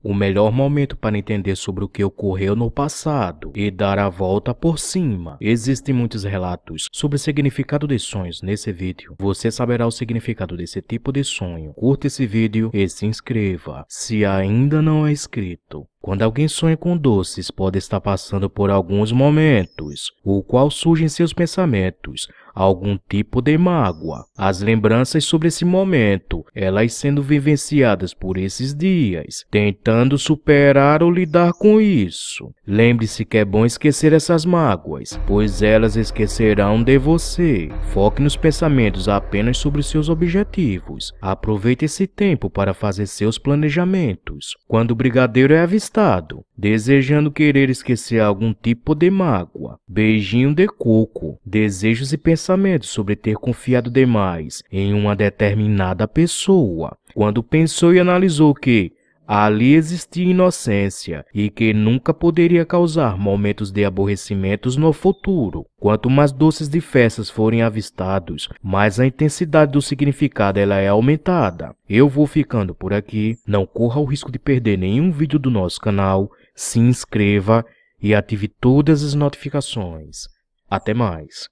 O melhor momento para entender sobre o que ocorreu no passado e dar a volta por cima. Existem muitos relatos sobre o significado de sonhos nesse vídeo. Você saberá o significado desse tipo de sonho. Curta esse vídeo e se inscreva se ainda não é inscrito. Quando alguém sonha com doces, pode estar passando por alguns momentos, o qual surgem seus pensamentos algum tipo de mágoa. As lembranças sobre esse momento, elas sendo vivenciadas por esses dias, tentando superar ou lidar com isso. Lembre-se que é bom esquecer essas mágoas, pois elas esquecerão de você. Foque nos pensamentos apenas sobre seus objetivos. Aproveite esse tempo para fazer seus planejamentos. Quando o brigadeiro é avistado, Desejando querer esquecer algum tipo de mágoa, beijinho de coco, desejos e pensamentos sobre ter confiado demais em uma determinada pessoa. Quando pensou e analisou que Ali existia inocência e que nunca poderia causar momentos de aborrecimentos no futuro. Quanto mais doces de festas forem avistados, mais a intensidade do significado ela é aumentada. Eu vou ficando por aqui. Não corra o risco de perder nenhum vídeo do nosso canal. Se inscreva e ative todas as notificações. Até mais.